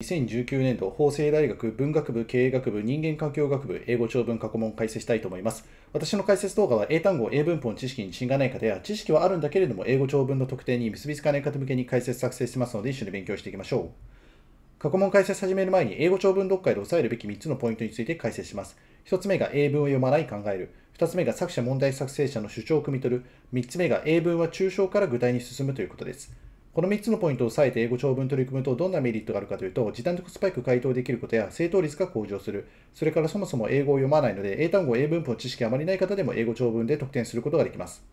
2019年度法政大学文学部経営学部人間環境学部英語長文過去問解説したいと思います私の解説動画は英単語英文法の知識に自信がない方や知識はあるんだけれども英語長文の特定に結びつかない方向けに解説作成してますので一緒に勉強していきましょう過去問解説始める前に英語長文読解で押さえるべき3つのポイントについて解説します1つ目が英文を読まない考える2つ目が作者問題作成者の主張を汲み取る3つ目が英文は抽象から具体に進むということですこの3つのポイントを押さえて英語長文取り組むとどんなメリットがあるかというと、時短でコスパイク回答できることや正答率が向上する。それからそもそも英語を読まないので、英単語、英文法の知識あまりない方でも英語長文で得点することができます。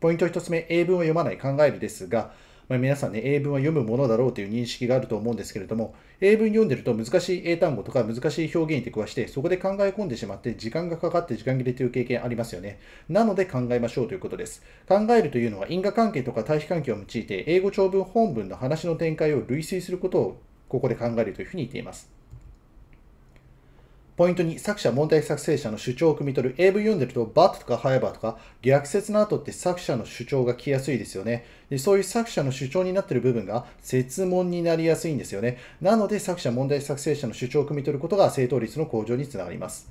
ポイント1つ目、英文を読まない考えるですが、まあ、皆さんね、英文は読むものだろうという認識があると思うんですけれども、英文読んでると難しい英単語とか難しい表現に手加して、そこで考え込んでしまって、時間がかかって時間切れという経験ありますよね。なので考えましょうということです。考えるというのは因果関係とか対比関係を用いて、英語長文本文の話の展開を類推することをここで考えるというふうに言っています。ポイント2、作者、問題作成者の主張を汲み取る。英文読んでると、バットとかハイバーとか、逆説の後って作者の主張が来やすいですよねで。そういう作者の主張になってる部分が、説問になりやすいんですよね。なので、作者、問題作成者の主張を汲み取ることが、正答率の向上につながります。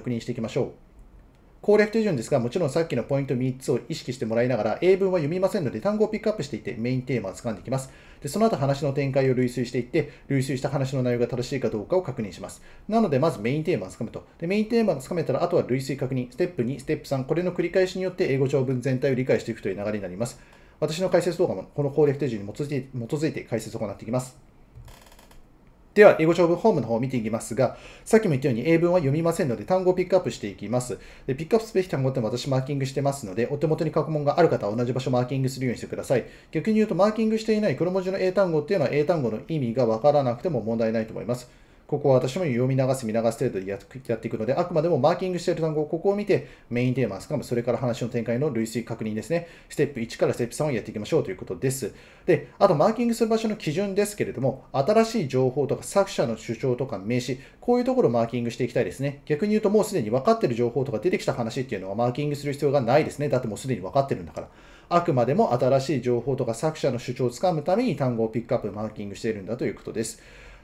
確認していきましょう。攻略手順ですが、もちろんさっきのポイント3つを意識してもらいながら、英文は読みませんので、単語をピックアップしていて、メインテーマを掴んでいきます。で、その後話の展開を類推していって、類推した話の内容が正しいかどうかを確認します。なので、まずメインテーマをつかむと。で、メインテーマをつかめたら、あとは類推確認、ステップ2、ステップ3、これの繰り返しによって英語長文全体を理解していくという流れになります。私の解説動画もこの攻略手順に基づいて基づいて解説を行っていきます。では、英語長文ホームの方を見ていきますが、さっきも言ったように英文は読みませんので、単語をピックアップしていきます。でピックアップすべき単語って私マーキングしてますので、お手元に過去問がある方は同じ場所マーキングするようにしてください。逆に言うと、マーキングしていない黒文字の英単語っていうのは英単語の意味がわからなくても問題ないと思います。ここは私も読み流す、見流す程度でやっていくので、あくまでもマーキングしている単語、ここを見てメインテーマ、スかム、それから話の展開の類推確認ですね。ステップ1からステップ3をやっていきましょうということです。で、あとマーキングする場所の基準ですけれども、新しい情報とか作者の主張とか名詞、こういうところをマーキングしていきたいですね。逆に言うともうすでに分かっている情報とか出てきた話っていうのはマーキングする必要がないですね。だってもうすでに分かってるんだから。あくまでも新しい情報とか作者の主張をつかむために単語をピックアップ、マーキングしているんだということです。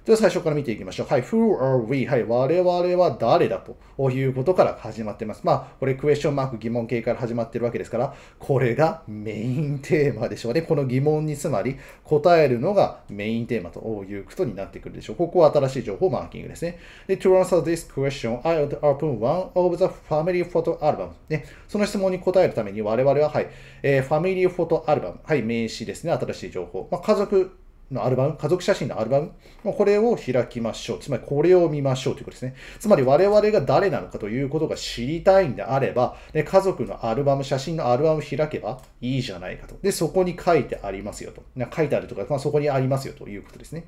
では最初から見ていきましょう。はい、who are we? はい、我々は誰だということから始まってます。まあ、これクエスチョンマーク疑問形から始まってるわけですから、これがメインテーマでしょうね。この疑問につまり答えるのがメインテーマということになってくるでしょう。ここは新しい情報マーキングですね。で、to answer this question, I would open one of the family photo album. ね、その質問に答えるために我々は、はい、えー、ファミリーフォトアルバム。はい、名詞ですね。新しい情報。まあ、家族のアルバム、家族写真のアルバム、これを開きましょう。つまりこれを見ましょうということですね。つまり我々が誰なのかということが知りたいんであれば、ね、家族のアルバム、写真のアルバムを開けばいいじゃないかと。で、そこに書いてありますよと。書いてあるとか、まあ、そこにありますよということですね。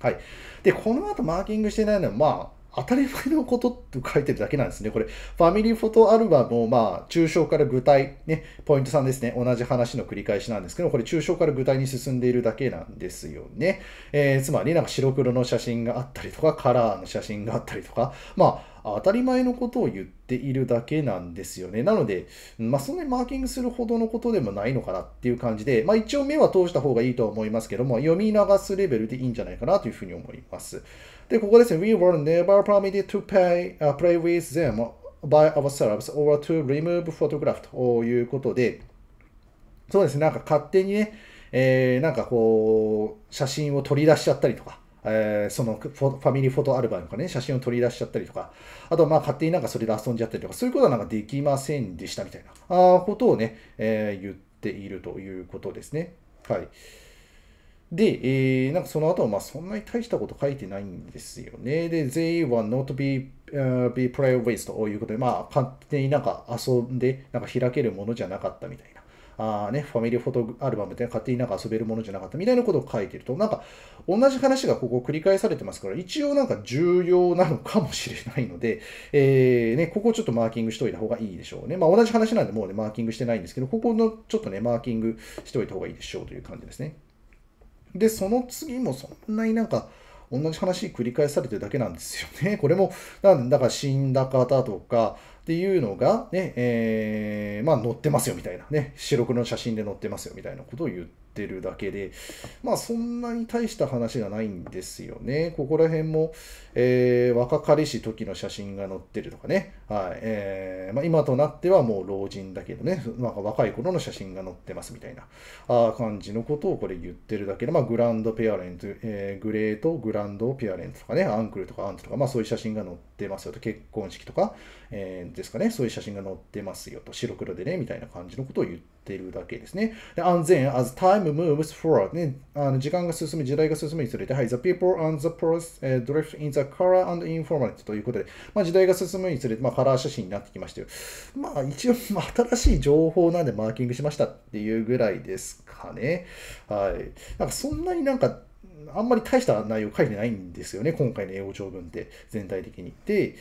はい。で、この後マーキングしてないのは、まあ、当たり前のことって書いてるだけなんですね。これ、ファミリーフォトアルバムを、まあ、抽象から具体、ね、ポイント3ですね。同じ話の繰り返しなんですけど、これ、抽象から具体に進んでいるだけなんですよね。えー、つまり、なんか白黒の写真があったりとか、カラーの写真があったりとか、まあ、当たり前のことを言っているだけなんですよね。なので、まあ、そんなにマーキングするほどのことでもないのかなっていう感じで、まあ、一応目は通した方がいいと思いますけども、読み流すレベルでいいんじゃないかなというふうに思います。で、ここですね、We were never permitted to pay,、uh, play with them by ourselves or to remove photograph ということで、そうですね、なんか勝手にね、えー、なんかこう、写真を取り出しちゃったりとか、えー、そのファミリーフォトアルバムかね、写真を取り出しちゃったりとか、あとまあ勝手になんかそれで遊んじゃったりとか、そういうことはなんかできませんでしたみたいなあことをね、えー、言っているということですね。はい。で、えー、なんかその後はまあそんなに大したこと書いてないんですよね。で、they were not be, uh, be play with ということで、まあ勝手になんか遊んで、なんか開けるものじゃなかったみたいあね、ファミリーフォトアルバムって勝手になんか遊べるものじゃなかったみたいなことを書いてると、なんか同じ話がここ繰り返されてますから、一応なんか重要なのかもしれないので、えー、ね、ここちょっとマーキングしといた方がいいでしょうね。まあ同じ話なんでもうね、マーキングしてないんですけど、ここのちょっとね、マーキングしておいた方がいいでしょうという感じですね。で、その次もそんなになんか、同じ話繰り返されてるだけなんですよね。これも、なんだか死んだ方とか、っていうのがね、えー、まあ載ってますよみたいなね、白黒の写真で載ってますよみたいなことを言っってるだけで、まあそんなに大した話がないんですよね。ここら辺も、えー、若かりし時の写真が載ってるとかね。はい。えー、まあ、今となってはもう老人だけどね、なんか若い頃の写真が載ってますみたいなあ感じのことをこれ言ってるだけで、まあグランドペアレント、えー、グレート、グランドペアレントとかね、アンクルとかアントとか、まあそういう写真が載ってますよと、結婚式とか、えー、ですかね、そういう写真が載ってますよと、白黒でね、みたいな感じのことを言ってってるだけですね。で、安全、as time moves forward、ね、あの時間が進む、時代が進むにつれて、はい、the people and the pros、uh, drift in the color and informality ということで、まあ、時代が進むにつれて、まあ、カラー写真になってきましたよ。まあ、一応、まあ、新しい情報なんでマーキングしましたっていうぐらいですかね。はい。なんか、そんなになんか、あんまり大した内容書いてないんですよね、今回の英語長文って、全体的に。で、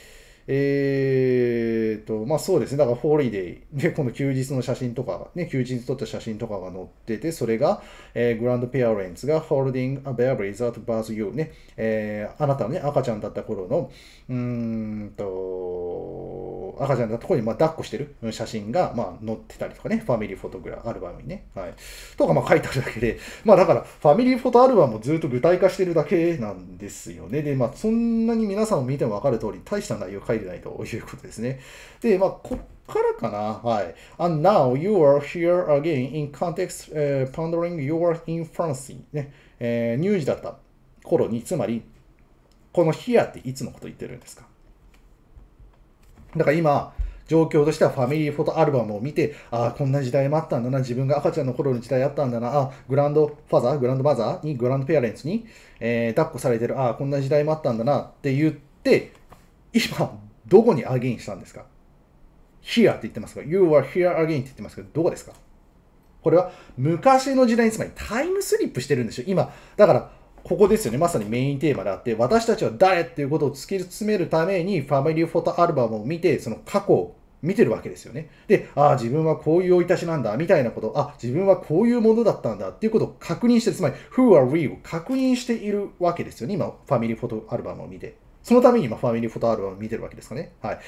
えーと、まあそうですね、だからホリデーで、この休日の写真とか、ね、休日撮った写真とかが載ってて、それが、えー、グランドペアレンツが holding a b アブリ that birth you ね、えー、あなたのね、赤ちゃんだった頃の、うーんと、赤ちゃんのところにまあ抱っこしてる写真がまあ載ってたりとかね、ファミリーフォトグラアルバムにね、はい、とかまあ書いてあるだけで、まあだからファミリーフォトアルバムもずっと具体化してるだけなんですよね。で、まあそんなに皆さんを見てもわかる通り、大した内容書いてないということですね。で、まあこっからかな、はい。And now you are here again in context、uh, pondering your infancy、ね、えー、乳児だった頃に、つまり、この here っていつのこと言ってるんですかだから今、状況としてはファミリーフォトアルバムを見て、ああ、こんな時代もあったんだな、自分が赤ちゃんの頃の時代あったんだな、あグランドファザー、グランドマザーに、グランドペアレンツに、えー、抱っこされてる、ああ、こんな時代もあったんだなって言って、今、どこにアゲインしたんですか ?here って言ってますか ?you are here again って言ってますけど、どこですかこれは昔の時代につまりタイムスリップしてるんですよ。今、だからここですよね。まさにメインテーマであって、私たちは誰っていうことを突き詰めるために、ファミリーフォトアルバムを見て、その過去を見てるわけですよね。で、ああ、自分はこういう生い立ちなんだ、みたいなこと、あ、自分はこういうものだったんだっていうことを確認して、つまり、Who are we を確認しているわけですよね。今、ファミリーフォトアルバムを見て。そのために今ファミリーフォトアルバムを見てるわけですかね。はい。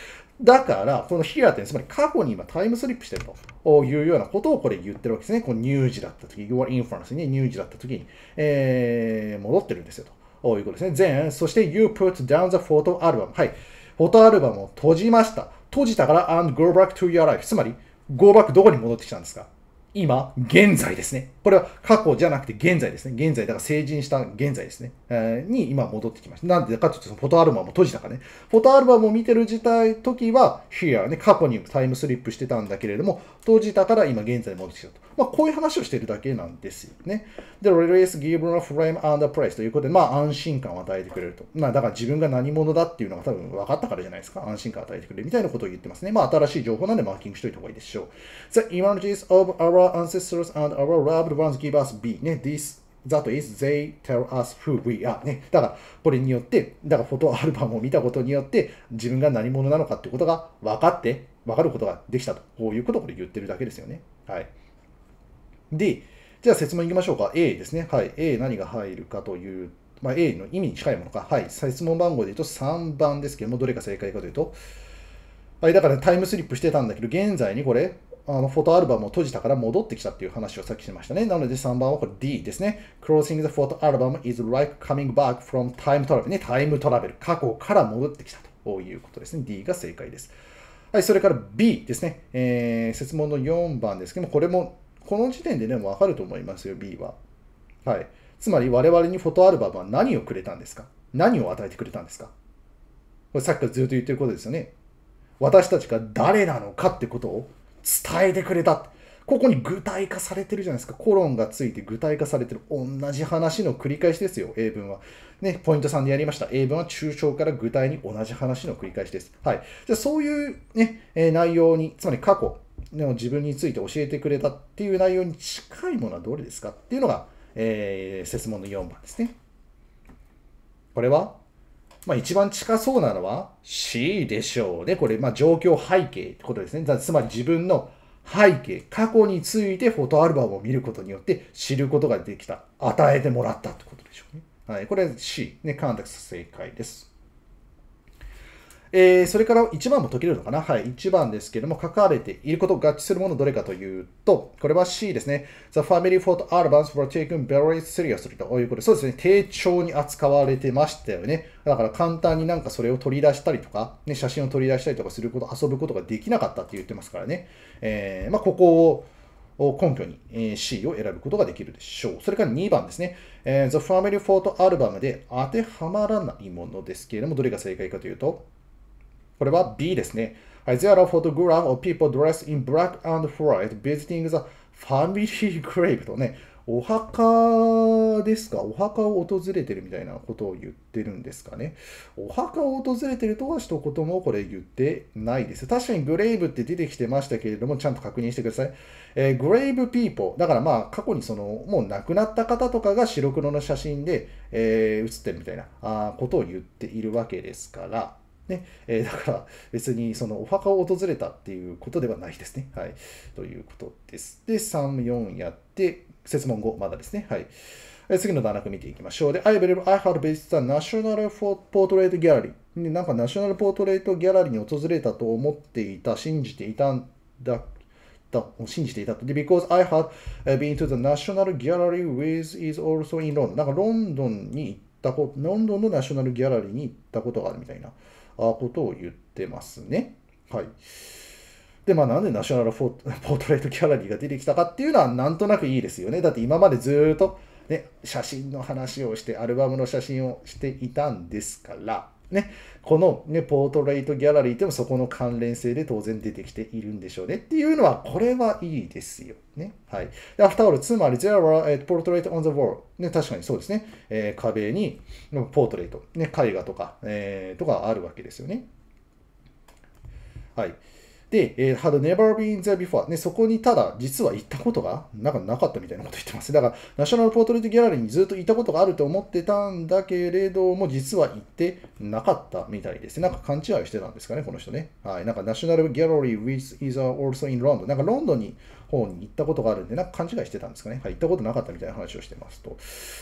だから、このヒラって、つまり過去に今タイムスリップしてるというようなことをこれ言ってるわけですね。この乳児だった時、your inference に乳児だった時に、えー、戻ってるんですよということですね。then, そして you put down the photo album。はい。フォトアルバムを閉じました。閉じたから and go back to your life。つまり、go back どこに戻ってきたんですか今、現在ですね。これは過去じゃなくて現在ですね。現在、だから成人した現在ですね。えー、に今戻ってきました。なんでかというと、フォトアルバムを閉じたからね。フォトアルバムを見てる時代、時は、here ね、過去にタイムスリップしてたんだけれども、閉じたから今現在に戻ってきたと。まあ、こういう話をしてるだけなんですよね。で、release g i v e a frame and price ということで、まあ、安心感を与えてくれると。まあ、だから自分が何者だっていうのが多分分かったからじゃないですか。安心感を与えてくれるみたいなことを言ってますね。まあ、新しい情報なんでマーキングしといた方がいいでしょう。The e m e r g e o アンセ ancestors and our loved ones give us B ね、this That is, they tell us who we are. ね。だから、これによって、だからフォトアルバムを見たことによって、自分が何者なのかってことが分かって、分かることができたと。こういうことをこれ言ってるだけですよね。はい。で、じゃあ説問いきましょうか。A ですね。はい。A 何が入るかという、まあ、A の意味に近いものか。はい。説問番号で言うと3番ですけども、どれが正解かというと、はい。だから、タイムスリップしてたんだけど、現在にこれ、あのフォトアルバムを閉じたから戻ってきたっていう話をさっきしましたね。なので3番はこれ D ですね。Closing the photo album is like coming back from time travel ね。タイムトラベル。過去から戻ってきたということですね。D が正解です。はい、それから B ですね。えー、説問の4番ですけども、これも、この時点でね、わかると思いますよ、B は。はい。つまり我々にフォトアルバムは何をくれたんですか何を与えてくれたんですかこれさっきからずっと言ってることですよね。私たちが誰なのかってことを伝えてくれた。ここに具体化されてるじゃないですか。コロンがついて具体化されてる。同じ話の繰り返しですよ、英文は。ね、ポイント3でやりました。英文は抽象から具体に同じ話の繰り返しです。はい。じゃあ、そういうね、え内容に、つまり過去の自分について教えてくれたっていう内容に近いものはどれですかっていうのが、えー、説問の4番ですね。これはまあ、一番近そうなのは C でしょうね。これ、まあ、状況背景ってことですね。つまり自分の背景、過去についてフォトアルバムを見ることによって知ることができた、与えてもらったってことでしょうね。はい、これ C、ね、カンタクス正解です。えー、それから1番も解けるのかなはい、1番ですけれども、書かれていること合致するものどれかというと、これは C ですね。The family fought a l b u m s were taken very seriously ということで、そうですね、丁重に扱われてましたよね。だから簡単になんかそれを取り出したりとか、ね、写真を取り出したりとかすること、遊ぶことができなかったって言ってますからね。えー、まあ、ここを、を根拠に C を選ぶことができるでしょう。それから2番ですね。The Family Photo Album で当てはまらないものですけれども、どれが正解かというと、これは B ですね。はい、There are photographs of people dressed in black and white visiting the family grave とね、お墓ですかお墓を訪れてるみたいなことを言ってるんですかね。お墓を訪れてるとは一言もこれ言ってないです。確かにグレイブって出てきてましたけれども、ちゃんと確認してください。えー、グレイブピーポー。だからまあ、過去にその、もう亡くなった方とかが白黒の写真で、えー、写ってるみたいなあことを言っているわけですから。ねえー、だから別にそのお墓を訪れたっていうことではないですね。はい、ということです。で、3、4やって、説問後、まだですね。はいえー、次の段落見ていきましょう。で、I believe I had visited the National Portrait Gallery。なんかナショナルポートレートギャラリーに訪れたと思っていた、信じていたんだだ信じていたと。で、because I had been to the National Gallery with is also in London。なんかロンドンに行ったこと、ロンドンのナショナルギャラリーに行ったことがあるみたいな。ことを言ってますね。はい。で、まあなんでナショナル ポートレートギャラリーが出てきたかっていうのはなんとなくいいですよね。だって今までずっとね、写真の話をして、アルバムの写真をしていたんですから、ね、この、ね、ポートレートギャラリーってそこの関連性で当然出てきているんでしょうねっていうのは、これはいいですよね。はい。で、アフターオール、つまり、there were portrait on the wall。ね、確かにそうですね。えー、壁にポートレート、ね、絵画とか、えー、とかあるわけですよね。はい。で、えー、had never been there before。ね、そこにただ、実は行ったことがなんかなかったみたいなこと言ってます。だから、ナショナルポートレートギャラリーにずっと行ったことがあると思ってたんだけれども、実は行ってなかったみたいですね。なんか勘違いしてたんですかね、この人ね。はい。なんか、ナショナルギャラリー w i ズ h is also in London。なんか、ロンドンに方に行ったことがあるんで、なんか勘違いしてたんですかね。はい、行ったことなかったみたいな話をしてますと。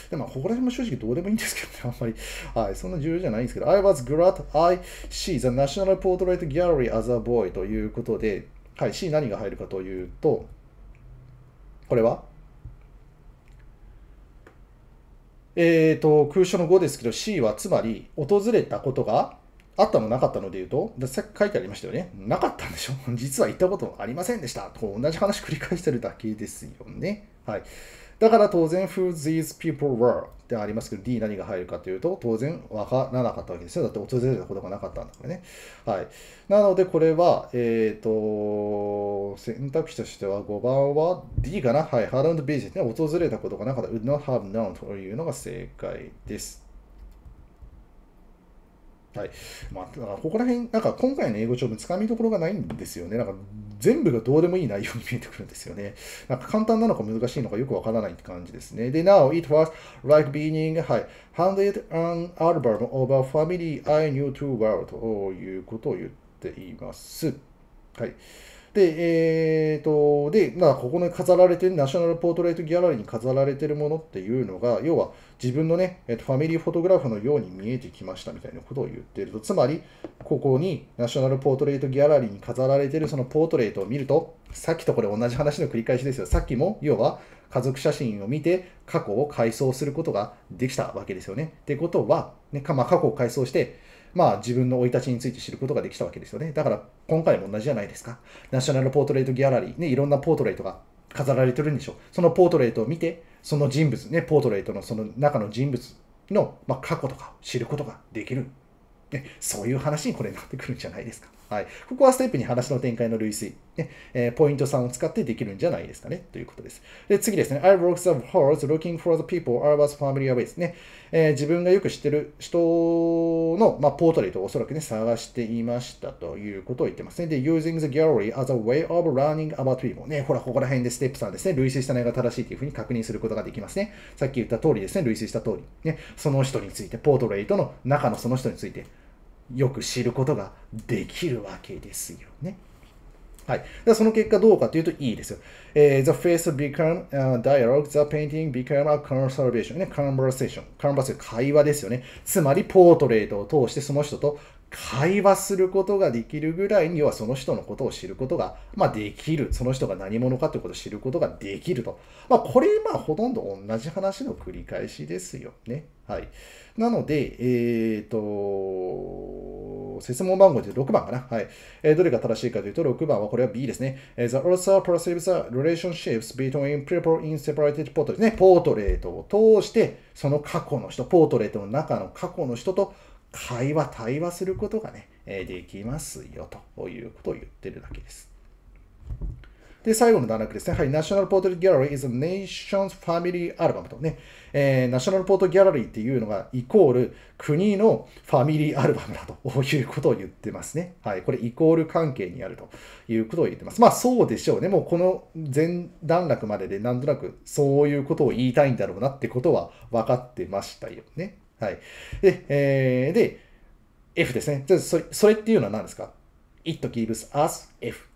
で、まあ、ここら辺も正直どうでもいいんですけどね、あんまり。はい、そんな重要じゃないんですけど、I was glad I see the National Portrait Gallery as a boy ということで、はい、C 何が入るかというと、これはえっ、ー、と、空所の5ですけど、C はつまり、訪れたことがあったのなかったので言うと、さっき書いてありましたよね。なかったんでしょ 実は行ったことありませんでした。と同じ話繰り返してるだけですよね。はい。だから当然、who these people were ってありますけど、D 何が入るかというと、当然わからなかったわけですよ。だって訪れたことがなかったんだからね。はい。なので、これは、えっ、ー、と、選択肢としては5番は D かな。はい。ハランドビジネスね。訪れたことがなかった。would not have known というのが正解です。はい。まあ、だからここら辺、なんか今回の英語帳もつかみどころがないんですよね。なんか全部がどうでもいい内容に見えてくるんですよね。なんか簡単なのか難しいのかよくわからないって感じですね。で、Now it was like being, はい、handed an album of a family I knew too well ということを言っています。はい。で、えっ、ー、と、で、まあ、ここに飾られてる、ナショナルポートレートギャラリーに飾られてるものっていうのが、要は、自分のね、えっと、ファミリーフォトグラフのように見えてきましたみたいなことを言ってると、つまり、ここにナショナルポートレートギャラリーに飾られてるそのポートレートを見ると、さっきとこれ同じ話の繰り返しですよ。さっきも、要は、家族写真を見て過去を回想することができたわけですよね。ってことは、ね、まあ、過去を回想して、まあ、自分の生い立ちについて知ることができたわけですよね。だから今回も同じじゃないですか。ナショナルポートレートギャラリー、ね、いろんなポートレートが飾られてるんでしょう。そのポートレートを見て、その人物、ね、ポートレートのその中の人物の、ま過去とか知ることができる、ね、そういう話にこれなってくるんじゃないですか。はい。ここはステップに話の展開の類推。ねえー、ポイント3を使ってできるんじゃないですかね。ということです。で、次ですね。I w o r k the halls looking for the people I was familiar with ね。えー、自分がよく知ってる人の、まあ、ポートレートをおそらくね、探していましたということを言ってますね。で、using the gallery as a way of learning about people ね。ほら、ここら辺でステップ3ですね。類推した内容が正しいというふうに確認することができますね。さっき言った通りですね。類推した通り。ね。その人について、ポートレートの中のその人について。よく知ることができるわけですよね。はい、その結果どうかというといいですよ。えー、the face b e c a m e a dialogue, the painting b e c a m e a conversation,、ね、conversation, conversation 会話ですよね。つまりポートレートを通してその人と会話することができるぐらいにはその人のことを知ることが、まあ、できる。その人が何者かということを知ることができると。まあ、これ、まあ、ほとんど同じ話の繰り返しですよね。はい。なので、えっ、ー、と、説問番号で6番かな。はい。えー、どれが正しいかというと、6番はこれは B ですね。えー、the author perceives the relationships between people in separated portraits ね。ポートレートを通して、その過去の人、ポートレートの中の過去の人と会話、対話することがね、できますよということを言ってるだけです。で、最後の段落ですね。はい。National p o r t ー a i Gallery is a nation's family album とね、えー、ナショナルポートギャラリーっていうのがイコール国のファミリーアルバムだということを言ってますね。はい。これイコール関係にあるということを言ってます。まあそうでしょうね。もうこの前段落まででなんとなくそういうことを言いたいんだろうなってことは分かってましたよね。はい。で、えー、で、F ですね。じゃそれそれっていうのは何ですか ?It gives us F。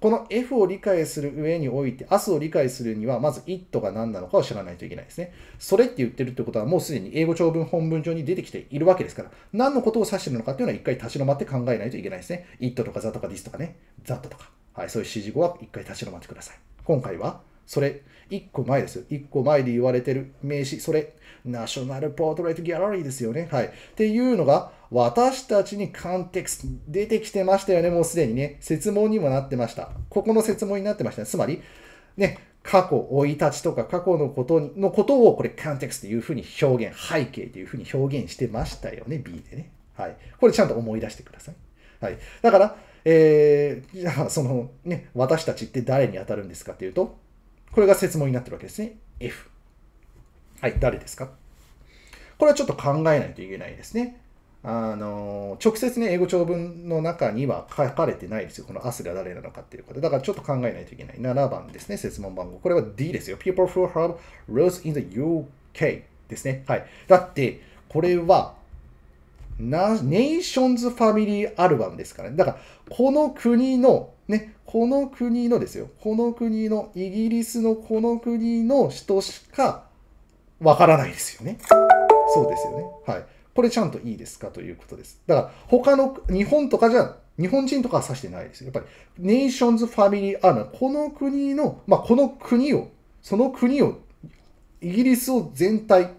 この F を理解する上において、us を理解するには、まず it が何なのかを知らないといけないですね。それって言ってるってことは、もうすでに英語長文本文上に出てきているわけですから、何のことを指してるのかっていうのは一回立ち止まって考えないといけないですね。it とか t h t とか this とかね、that とか。はい、そういう指示語は一回立ち止まってください。今回は、それ、1個前ですよ。1個前で言われてる名詞、それ、ナショナルポートレートギャラリーですよね。はい。っていうのが、私たちにカンテクスト、出てきてましたよね。もうすでにね、説問にもなってました。ここの説問になってました、ね。つまり、ね、過去、生い立ちとか過去のことにのことを、これ、カンテクストというふうに表現、背景というふうに表現してましたよね。B でね。はい。これちゃんと思い出してください。はい。だから、えー、じゃあ、そのね、私たちって誰に当たるんですかっていうと、これが設問になってるわけですね。F。はい、誰ですかこれはちょっと考えないといけないですね。あの、直接ね、英語長文の中には書かれてないですよ。このアスが誰なのかっていうこと。だからちょっと考えないといけない。7番ですね、説問番号。これは D ですよ。People who have roots in the UK ですね。はい。だって、これはなネーションズファミリーアルバムですからね。だから、この国の、ね、この国のですよ。この国の、イギリスのこの国の人しかわからないですよね。そうですよね。はい。これちゃんといいですかということです。だから、他の、日本とかじゃ、日本人とかは指してないですよ。やっぱり、ネーションズファミリーアルバム、この国の、まあ、この国を、その国を、イギリスを全体、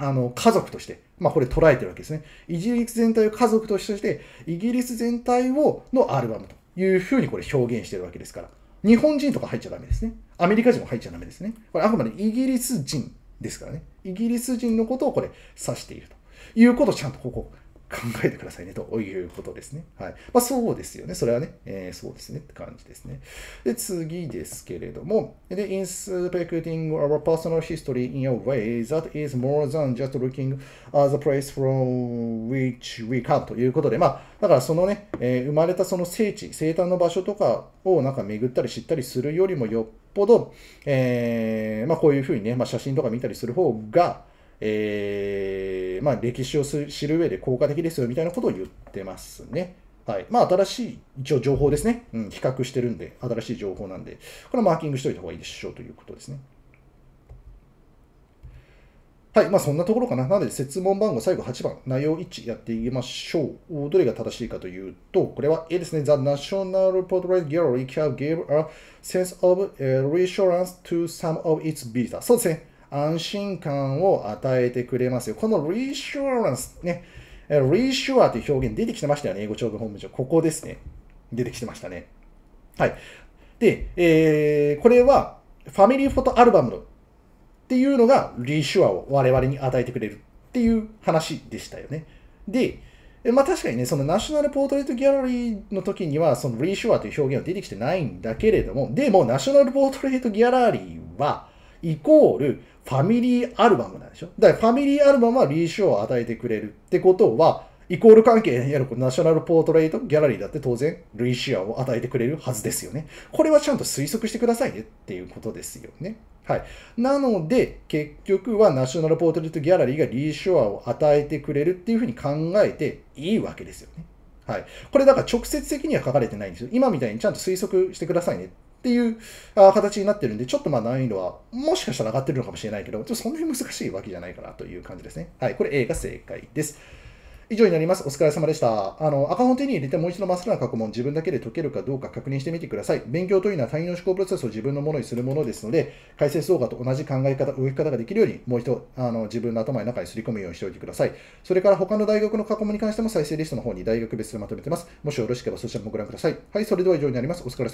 あの、家族として、まあこれ捉えてるわけですね。イギリス全体を家族として、イギリス全体を、のアルバムというふうにこれ表現してるわけですから。日本人とか入っちゃダメですね。アメリカ人も入っちゃダメですね。これあくまでイギリス人ですからね。イギリス人のことをこれ指しているということをちゃんとここ考えてくださいね、ということですね。はい。まあ、そうですよね。それはね、えー、そうですねって感じですね。で、次ですけれども、で、inspecting our personal history in a way that is more than just looking at the place from which we come ということで、まあ、だからそのね、えー、生まれたその聖地、生誕の場所とかをなんか巡ったり知ったりするよりもよっぽど、えー、まあ、こういうふうにね、まあ、写真とか見たりする方が、えー、まあ、歴史を知る上で効果的ですよみたいなことを言ってますね。はい。まあ、新しい、一応情報ですね。うん、比較してるんで、新しい情報なんで、これはマーキングしておいた方がいいでしょうということですね。はい。まあ、そんなところかな。なので、設問番号最後8番、内容1やっていきましょう。どれが正しいかというと、これは A ですね。The National Portrait Gallery gave a sense of reassurance to some of its visitors. そうですね。安心感を与えてくれますよ。この reassurance ね、reassure という表現出てきてましたよね、英語長文本部長。ここですね。出てきてましたね。はい。で、えー、これはファミリーフォトアルバムっていうのが reassure を我々に与えてくれるっていう話でしたよね。で、まあ確かにね、そのナショナルポートレートギャラリーの時には、その reassure という表現は出てきてないんだけれども、でもナショナルポートレートギャラリーは、イコールファミリーアルバムなんでしょだからファミリーアルバムはリーシュアを与えてくれるってことは、イコール関係にあるナショナルポートレートギャラリーだって当然、イシアを与えてくれるはずですよね。これはちゃんと推測してくださいねっていうことですよね。はい。なので、結局はナショナルポートレートギャラリーがリーシュアを与えてくれるっていうふうに考えていいわけですよね。はい。これだから直接的には書かれてないんですよ。今みたいにちゃんと推測してくださいねっていう形になってるんで、ちょっとまあ難易度はもしかしたら上がってるのかもしれないけど、ちょっとそんなに難しいわけじゃないかなという感じですね。はい、これ A が正解です。以上になります。お疲れ様でした。あの、赤本手に入れてもう一度真っ白な過去問、自分だけで解けるかどうか確認してみてください。勉強というのは単位の思考プロセスを自分のものにするものですので、解説動画と同じ考え方、動き方ができるように、もう一度、あの、自分の頭の中にすり込むようにしておいてください。それから他の大学の過去問に関しても再生リストの方に大学別でまとめてます。もしよろしければそちらもご覧ください。はい、それでは以上になります。お疲れ様